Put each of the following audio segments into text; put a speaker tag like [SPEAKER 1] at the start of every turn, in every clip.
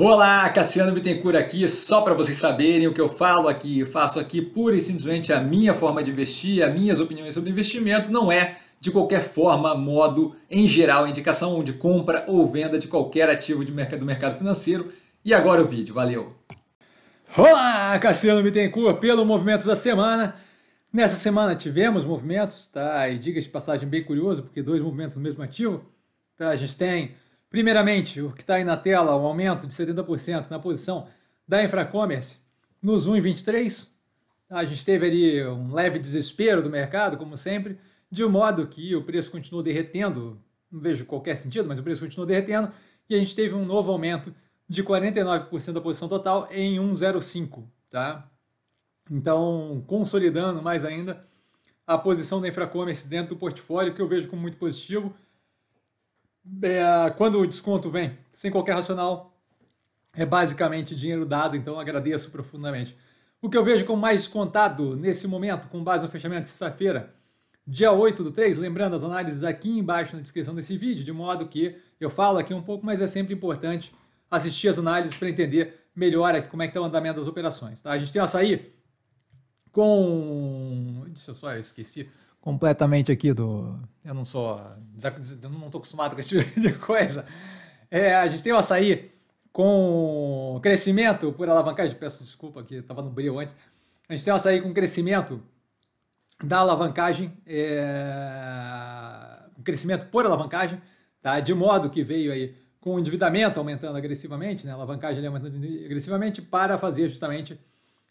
[SPEAKER 1] Olá, Cassiano Bittencourt aqui, só para vocês saberem o que eu falo aqui, eu faço aqui pura e simplesmente a minha forma de investir, as minhas opiniões sobre investimento, não é de qualquer forma, modo, em geral, indicação de compra ou venda de qualquer ativo de mercado, do mercado financeiro. E agora o vídeo, valeu! Olá, Cassiano Bittencourt, pelo Movimentos da Semana. Nessa semana tivemos movimentos, tá? E diga de passagem bem curioso, porque dois movimentos no mesmo ativo. Tá? A gente tem Primeiramente, o que está aí na tela, o aumento de 70% na posição da Infracommerce nos 1,23. Tá? A gente teve ali um leve desespero do mercado, como sempre, de modo que o preço continuou derretendo, não vejo qualquer sentido, mas o preço continuou derretendo, e a gente teve um novo aumento de 49% da posição total em 1,05, tá? Então, consolidando mais ainda a posição da Infracommerce dentro do portfólio, que eu vejo como muito positivo, é, quando o desconto vem, sem qualquer racional, é basicamente dinheiro dado, então agradeço profundamente. O que eu vejo como mais descontado nesse momento, com base no fechamento de sexta-feira, dia 8 do 3, lembrando as análises aqui embaixo na descrição desse vídeo, de modo que eu falo aqui um pouco, mas é sempre importante assistir as análises para entender melhor aqui como é que está o andamento das operações. Tá? A gente tem açaí com. Deixa eu só, eu esqueci completamente aqui do. Eu não sou. Eu não estou acostumado com esse tipo de coisa. É, a gente tem o açaí com crescimento por alavancagem. Peço desculpa que estava no brilho antes. A gente tem o açaí com crescimento da alavancagem, é, crescimento por alavancagem, tá? de modo que veio aí com o endividamento aumentando agressivamente, né? a alavancagem aumentando agressivamente, para fazer justamente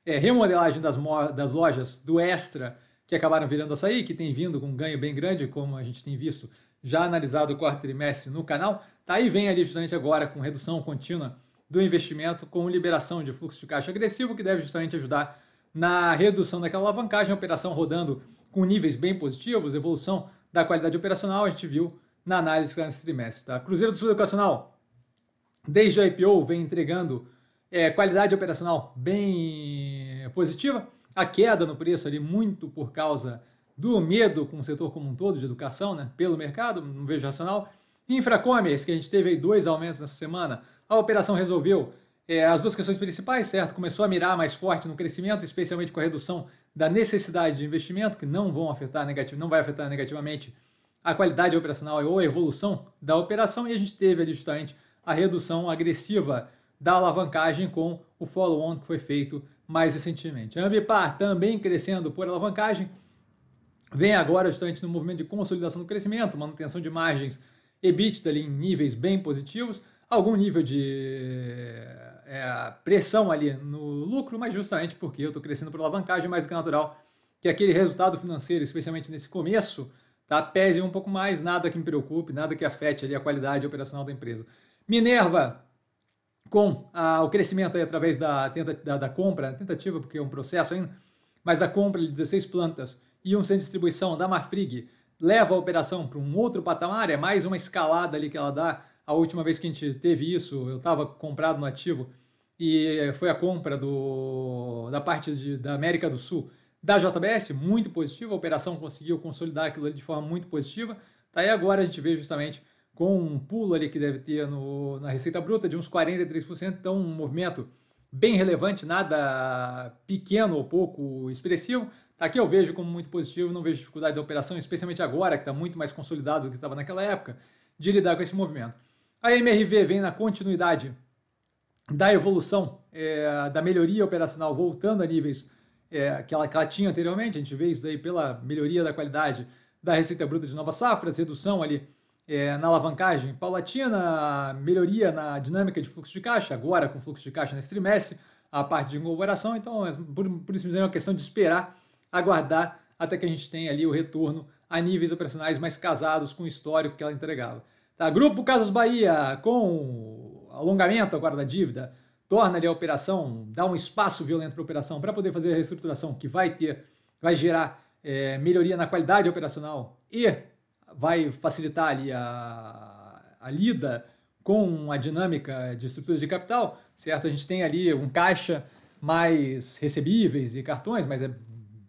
[SPEAKER 1] é, remodelagem das, das lojas do extra que acabaram virando açaí, que tem vindo com um ganho bem grande, como a gente tem visto já analisado o quarto trimestre no canal. Tá aí vem ali justamente agora com redução contínua do investimento, com liberação de fluxo de caixa agressivo, que deve justamente ajudar na redução daquela alavancagem, a operação rodando com níveis bem positivos, evolução da qualidade operacional, a gente viu na análise tá nesse trimestre. Tá? Cruzeiro do Sul Educacional, desde o IPO, vem entregando é, qualidade operacional bem eh, positiva a queda no preço ali muito por causa do medo com o setor como um todo de educação, né, pelo mercado, não vejo racional. Infracommerce, que a gente teve aí dois aumentos nessa semana, a operação resolveu é, as duas questões principais, certo? Começou a mirar mais forte no crescimento, especialmente com a redução da necessidade de investimento, que não vão afetar negativo, não vai afetar negativamente a qualidade operacional ou a evolução da operação, e a gente teve ali justamente a redução agressiva da alavancagem com o follow-on que foi feito mais recentemente. A Ambipar também crescendo por alavancagem, vem agora justamente no movimento de consolidação do crescimento, manutenção de margens EBITDA ali em níveis bem positivos, algum nível de é, pressão ali no lucro, mas justamente porque eu estou crescendo por alavancagem, mais do que natural que aquele resultado financeiro, especialmente nesse começo, tá, pese um pouco mais, nada que me preocupe, nada que afete ali a qualidade operacional da empresa. Minerva com ah, o crescimento aí através da, da, da, compra, tentativa, porque é um processo ainda, mas da compra de 16 plantas e um centro de distribuição da Marfrig leva a operação para um outro patamar, é mais uma escalada ali que ela dá. A última vez que a gente teve isso, eu estava comprado no ativo e foi a compra do, da parte de, da América do Sul da JBS, muito positiva, a operação conseguiu consolidar aquilo ali de forma muito positiva. Daí tá, agora a gente vê justamente com um pulo ali que deve ter no, na receita bruta de uns 43%, então um movimento bem relevante, nada pequeno ou pouco expressivo. Tá aqui eu vejo como muito positivo, não vejo dificuldade da operação, especialmente agora, que está muito mais consolidado do que estava naquela época, de lidar com esse movimento. A MRV vem na continuidade da evolução, é, da melhoria operacional, voltando a níveis é, que, ela, que ela tinha anteriormente, a gente vê isso aí pela melhoria da qualidade da receita bruta de novas safras, redução ali é, na alavancagem paulatina, melhoria na dinâmica de fluxo de caixa, agora com fluxo de caixa nesse trimestre, a parte de incorporação, então é, por, por isso mesmo é uma questão de esperar, aguardar até que a gente tenha ali o retorno a níveis operacionais mais casados com o histórico que ela entregava. Tá, Grupo Casas Bahia, com alongamento agora da dívida, torna ali a operação, dá um espaço violento para a operação para poder fazer a reestruturação que vai ter, vai gerar é, melhoria na qualidade operacional e vai facilitar ali a, a lida com a dinâmica de estruturas de capital, certo? A gente tem ali um caixa mais recebíveis e cartões, mas é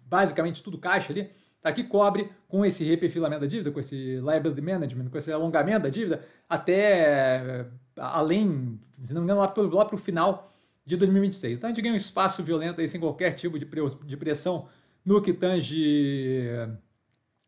[SPEAKER 1] basicamente tudo caixa ali, tá? que cobre com esse reperfilamento da dívida, com esse liability management, com esse alongamento da dívida, até além, se não me engano, lá para o final de 2026. Então a gente ganha um espaço violento aí sem qualquer tipo de pressão no que tange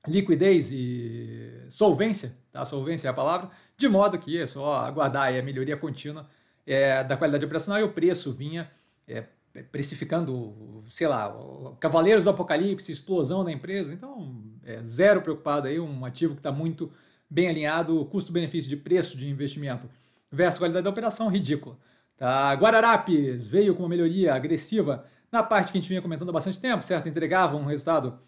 [SPEAKER 1] liquidez e solvência, tá? solvência é a palavra, de modo que é só aguardar a melhoria contínua é, da qualidade operacional e o preço vinha é, precificando, sei lá, Cavaleiros do Apocalipse, explosão da empresa, então é, zero preocupado aí, um ativo que está muito bem alinhado, custo-benefício de preço de investimento versus qualidade da operação, ridícula. Tá? Guararapes veio com uma melhoria agressiva na parte que a gente vinha comentando há bastante tempo, certo? Entregava um resultado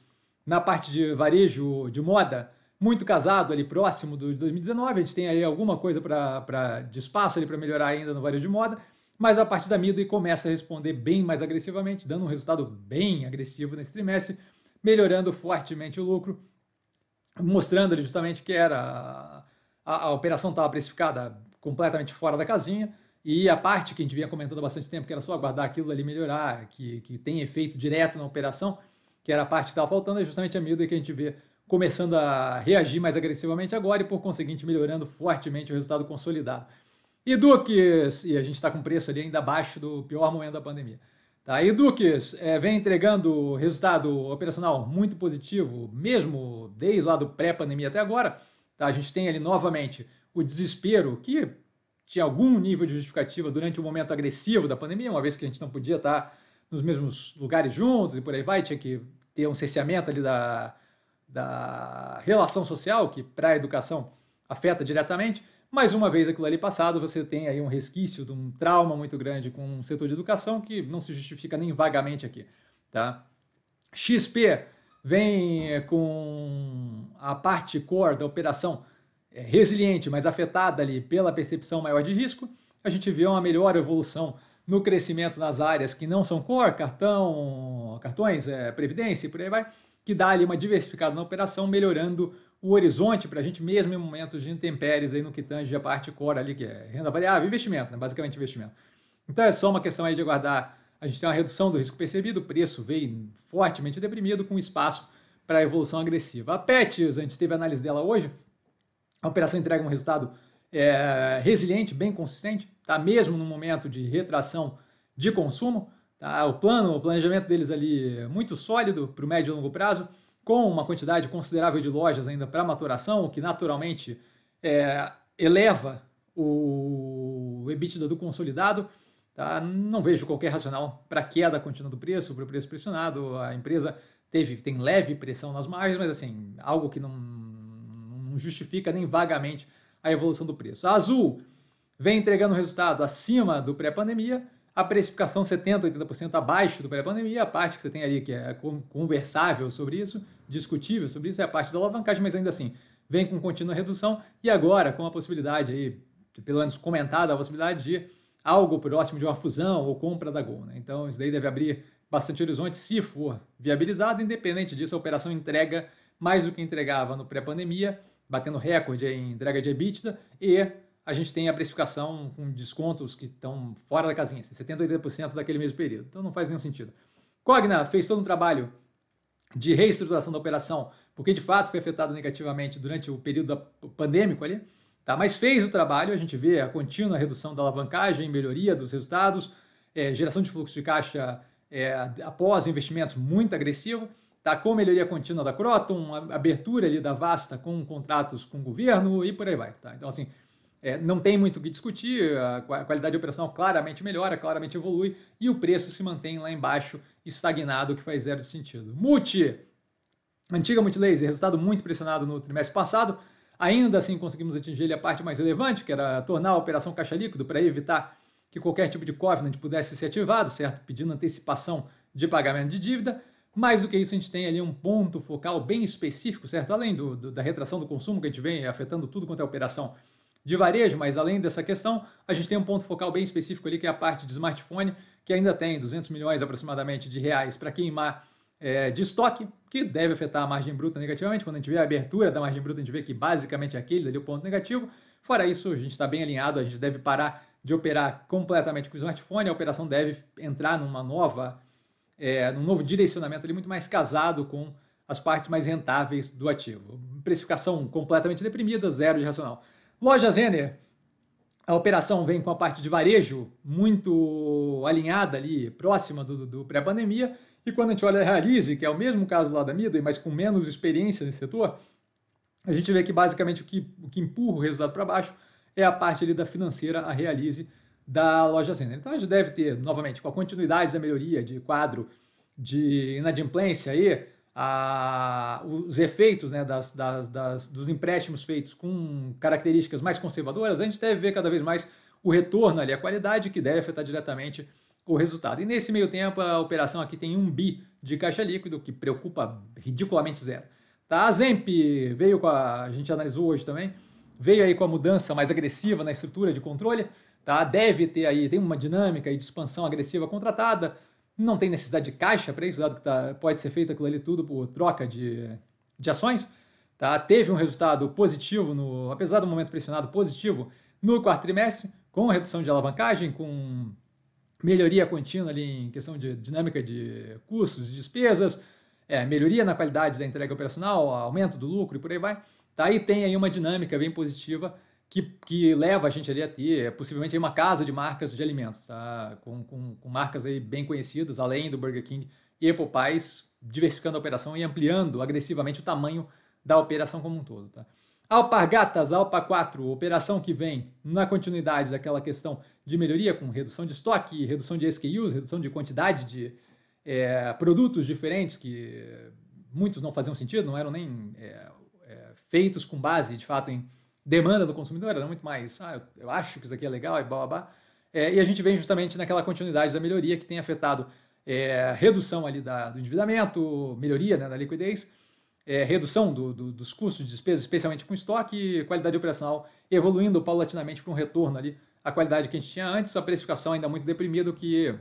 [SPEAKER 1] na parte de varejo de moda, muito casado ali próximo do 2019. A gente tem ali alguma coisa para de espaço ali para melhorar ainda no varejo de moda, mas a parte da Midway começa a responder bem mais agressivamente, dando um resultado bem agressivo nesse trimestre, melhorando fortemente o lucro, mostrando ali justamente que era a, a operação estava precificada completamente fora da casinha. E a parte que a gente vinha comentando há bastante tempo, que era só aguardar aquilo ali melhorar, que, que tem efeito direto na operação, que era a parte que estava faltando, é justamente a miúda que a gente vê começando a reagir mais agressivamente agora e, por conseguinte, melhorando fortemente o resultado consolidado. E Duques, e a gente está com preço ali ainda abaixo do pior momento da pandemia. Tá? E Duques é, vem entregando resultado operacional muito positivo, mesmo desde lá do pré-pandemia até agora. Tá? A gente tem ali novamente o desespero, que tinha algum nível de justificativa durante o momento agressivo da pandemia, uma vez que a gente não podia estar. Tá nos mesmos lugares juntos e por aí vai, tinha que ter um cerceamento ali da, da relação social, que para a educação afeta diretamente. Mas uma vez aquilo ali passado, você tem aí um resquício de um trauma muito grande com um setor de educação que não se justifica nem vagamente aqui. Tá? XP vem com a parte core da operação é, resiliente, mas afetada ali pela percepção maior de risco. A gente vê uma melhor evolução no crescimento nas áreas que não são core, cartão, cartões, é, previdência e por aí vai, que dá ali uma diversificada na operação, melhorando o horizonte para a gente mesmo em momentos de intempéries aí no que tange a parte core ali, que é renda variável, investimento, né? basicamente investimento. Então é só uma questão aí de aguardar. A gente tem uma redução do risco percebido, o preço veio fortemente deprimido, com espaço para evolução agressiva. A PETS, a gente teve a análise dela hoje, a operação entrega um resultado é, resiliente, bem consistente, tá mesmo no momento de retração de consumo. Tá? O plano, o planejamento deles ali é muito sólido para o médio e longo prazo, com uma quantidade considerável de lojas ainda para maturação, o que naturalmente é, eleva o EBITDA do consolidado. Tá? Não vejo qualquer racional para queda contínua do preço, para o preço pressionado. A empresa teve tem leve pressão nas margens, mas assim, algo que não, não justifica nem vagamente a evolução do preço. A Azul vem entregando resultado acima do pré-pandemia, a precificação 70%, 80% abaixo do pré-pandemia, a parte que você tem ali que é conversável sobre isso, discutível sobre isso, é a parte da alavancagem, mas ainda assim, vem com contínua redução e agora com a possibilidade aí, pelo menos comentada a possibilidade de algo próximo de uma fusão ou compra da Gol. Né? Então isso daí deve abrir bastante horizonte se for viabilizado, independente disso, a operação entrega mais do que entregava no pré-pandemia, batendo recorde em entrega de EBITDA e a gente tem a precificação com descontos que estão fora da casinha, assim, 70% a 80% daquele mesmo período. Então não faz nenhum sentido. Cogna fez todo um trabalho de reestruturação da operação, porque de fato foi afetado negativamente durante o período pandêmico ali, tá? mas fez o trabalho, a gente vê a contínua redução da alavancagem, melhoria dos resultados, é, geração de fluxo de caixa é, após investimentos muito agressivo, tá? com melhoria contínua da Croton, abertura ali da Vasta com contratos com o governo e por aí vai. Tá? Então assim, é, não tem muito o que discutir, a qualidade operacional claramente melhora, claramente evolui e o preço se mantém lá embaixo, estagnado, o que faz zero sentido. Multi, antiga Multilaser, resultado muito pressionado no trimestre passado, ainda assim conseguimos atingir a parte mais relevante, que era tornar a operação caixa líquido para evitar que qualquer tipo de covenant pudesse ser ativado, certo? Pedindo antecipação de pagamento de dívida. Mais do que isso, a gente tem ali um ponto focal bem específico, certo? Além do, do, da retração do consumo que a gente vem afetando tudo quanto é operação de varejo, mas além dessa questão, a gente tem um ponto focal bem específico ali, que é a parte de smartphone, que ainda tem 200 milhões aproximadamente de reais para queimar é, de estoque, que deve afetar a margem bruta negativamente. Quando a gente vê a abertura da margem bruta, a gente vê que basicamente é aquele ali o ponto negativo. Fora isso, a gente está bem alinhado, a gente deve parar de operar completamente com o smartphone, a operação deve entrar numa nova, é, num novo direcionamento ali muito mais casado com as partes mais rentáveis do ativo. Precificação completamente deprimida, zero de racional. Loja Zener. A operação vem com a parte de varejo muito alinhada ali, próxima do, do pré-pandemia. E quando a gente olha a Realize, que é o mesmo caso lá da Midway, mas com menos experiência nesse setor, a gente vê que basicamente o que, o que empurra o resultado para baixo é a parte ali da financeira, a Realize da loja Zener. Então a gente deve ter, novamente, com a continuidade da melhoria de quadro de inadimplência aí, a, os efeitos né, das, das, das, dos empréstimos feitos com características mais conservadoras, a gente deve ver cada vez mais o retorno ali, a qualidade que deve afetar diretamente o resultado. E nesse meio tempo, a operação aqui tem um bi de caixa líquido, que preocupa ridiculamente zero. Tá? A Zemp veio com a. A gente analisou hoje também, veio aí com a mudança mais agressiva na estrutura de controle. Tá? Deve ter aí, tem uma dinâmica de expansão agressiva contratada não tem necessidade de caixa para isso, dado que tá, pode ser feito aquilo ali tudo por troca de, de ações. Tá? Teve um resultado positivo, no, apesar do momento pressionado, positivo no quarto trimestre, com redução de alavancagem, com melhoria contínua ali em questão de dinâmica de custos e despesas, é, melhoria na qualidade da entrega operacional, aumento do lucro e por aí vai. Tá? E tem aí uma dinâmica bem positiva que, que leva a gente ali a ter é, possivelmente uma casa de marcas de alimentos, tá? com, com, com marcas aí bem conhecidas, além do Burger King e Popeyes, diversificando a operação e ampliando agressivamente o tamanho da operação como um todo. Tá? Alpargatas Alpa 4, operação que vem na continuidade daquela questão de melhoria com redução de estoque, redução de SKUs, redução de quantidade de é, produtos diferentes que muitos não faziam sentido, não eram nem é, é, feitos com base de fato em demanda do consumidor era muito mais, ah, eu, acho que isso aqui é legal e blá blá blá. É, e a gente vem justamente naquela continuidade da melhoria que tem afetado é, redução ali da, do endividamento, melhoria né, da liquidez, é, redução do, do, dos custos de despesa especialmente com estoque, qualidade operacional evoluindo paulatinamente para um retorno ali à qualidade que a gente tinha antes, a precificação ainda muito deprimida, que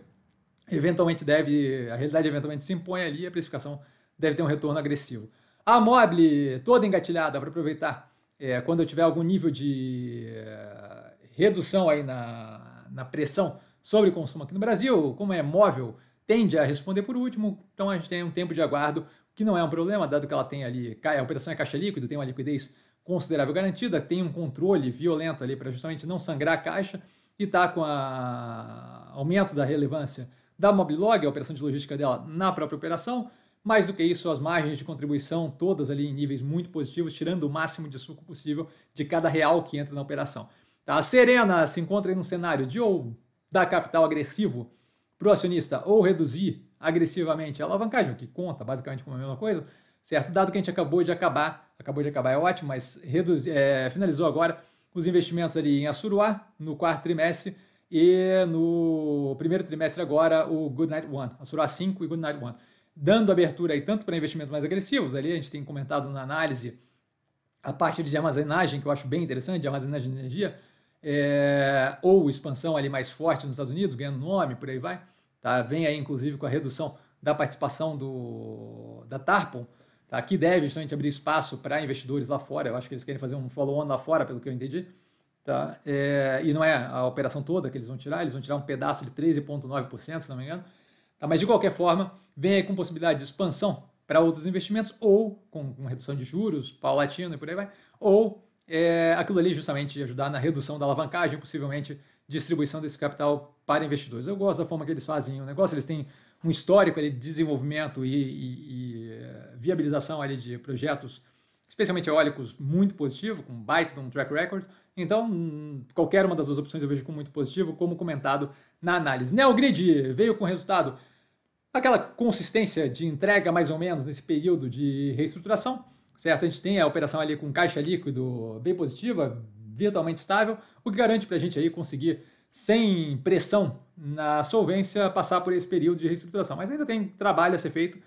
[SPEAKER 1] eventualmente deve, a realidade eventualmente se impõe ali, a precificação deve ter um retorno agressivo. A Mobile toda engatilhada para aproveitar é, quando eu tiver algum nível de é, redução aí na, na pressão sobre o consumo aqui no Brasil, como é móvel, tende a responder por último, então a gente tem um tempo de aguardo que não é um problema, dado que ela tem ali, a operação é caixa líquido, tem uma liquidez considerável garantida, tem um controle violento ali para justamente não sangrar a caixa e está com a aumento da relevância da Moblog, a operação de logística dela na própria operação, mais do que isso, as margens de contribuição todas ali em níveis muito positivos, tirando o máximo de suco possível de cada real que entra na operação. Tá? A Serena se encontra em um cenário de ou dar capital agressivo para o acionista ou reduzir agressivamente a alavancagem, o que conta basicamente como a mesma coisa, certo? Dado que a gente acabou de acabar, acabou de acabar é ótimo, mas reduzi, é, finalizou agora os investimentos ali em Assuruá no quarto trimestre e no primeiro trimestre agora o Goodnight One, Assuruá 5 e Goodnight One dando abertura aí tanto para investimentos mais agressivos, ali a gente tem comentado na análise a parte de armazenagem, que eu acho bem interessante, de armazenagem de energia, é, ou expansão ali mais forte nos Estados Unidos, ganhando nome, por aí vai. Tá? Vem aí, inclusive, com a redução da participação do, da Tarpon, tá? que deve justamente abrir espaço para investidores lá fora. Eu acho que eles querem fazer um follow-on lá fora, pelo que eu entendi. Tá? É, e não é a operação toda que eles vão tirar, eles vão tirar um pedaço de 13,9%, se não me engano. Tá? Mas, de qualquer forma, vem aí com possibilidade de expansão para outros investimentos, ou com, com, redução de juros, paulatino e por aí vai, ou é, aquilo ali justamente ajudar na redução da alavancagem, possivelmente distribuição desse capital para investidores. Eu gosto da forma que eles fazem o negócio, eles têm um histórico ali de desenvolvimento e, e, e eh, viabilização ali de projetos, especialmente eólicos, muito positivo, com um baita de um track record. Então, hum, qualquer uma das duas opções eu vejo como muito positivo, como comentado na análise. Neogrid veio com resultado aquela consistência de entrega mais ou menos nesse período de reestruturação, certo? A gente tem a operação ali com caixa líquido bem positiva, virtualmente estável, o que garante para a gente aí conseguir, sem pressão na solvência, passar por esse período de reestruturação. Mas ainda tem trabalho a ser feito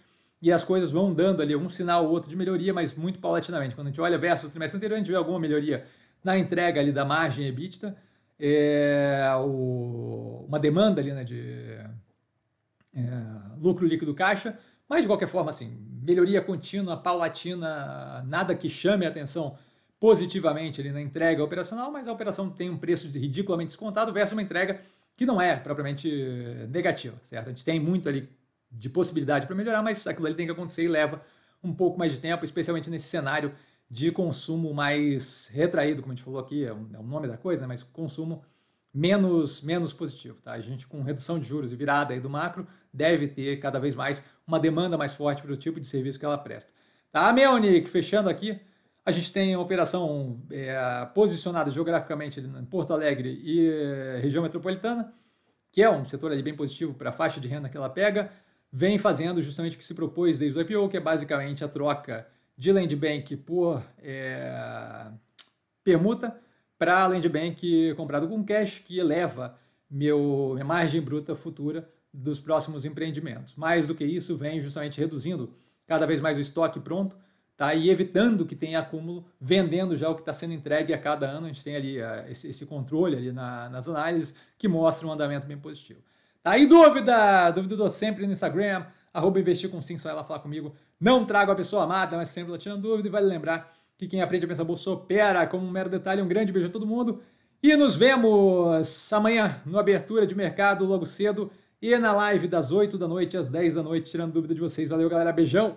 [SPEAKER 1] e as coisas vão dando ali um sinal ou outro de melhoria, mas muito paulatinamente. Quando a gente olha versus o trimestre anterior, a gente vê alguma melhoria na entrega ali da margem EBITDA, é, o, uma demanda ali né, de... É, lucro líquido caixa, mas de qualquer forma, assim, melhoria contínua, paulatina, nada que chame a atenção positivamente ali na entrega operacional, mas a operação tem um preço ridiculamente descontado versus uma entrega que não é propriamente eh, negativa, certo? A gente tem muito ali de possibilidade para melhorar, mas aquilo ali tem que acontecer e leva um pouco mais de tempo, especialmente nesse cenário de consumo mais retraído, como a gente falou aqui, é o um, é um nome da coisa, né? mas consumo menos menos positivo. Tá? A gente com redução de juros e virada aí do macro deve ter cada vez mais uma demanda mais forte para o tipo de serviço que ela presta. Tá, Melnick, fechando aqui, a gente tem uma operação é, posicionada geograficamente em Porto Alegre e é, região metropolitana, que é um setor ali bem positivo para a faixa de renda que ela pega, vem fazendo justamente o que se propôs desde o IPO, que é basicamente a troca de land bank por é, permuta para land bank comprado com cash, que eleva meu, minha margem bruta futura dos próximos empreendimentos. Mais do que isso, vem justamente reduzindo cada vez mais o estoque pronto tá? e evitando que tenha acúmulo, vendendo já o que está sendo entregue a cada ano. A gente tem ali uh, esse, esse, controle ali na, nas análises que mostra um andamento bem positivo. Tá aí dúvida? Dúvida do sempre no Instagram, arroba investir com sim, só ela falar comigo. Não trago a pessoa amada, mas sempre ela tirando dúvida. E vale lembrar que quem aprende a pensar bolsa opera. Como um mero detalhe, um grande beijo a todo mundo. E nos vemos amanhã no Abertura de Mercado, logo cedo. E na live das 8 da noite às 10 da noite, tirando dúvida de vocês. Valeu, galera. Beijão!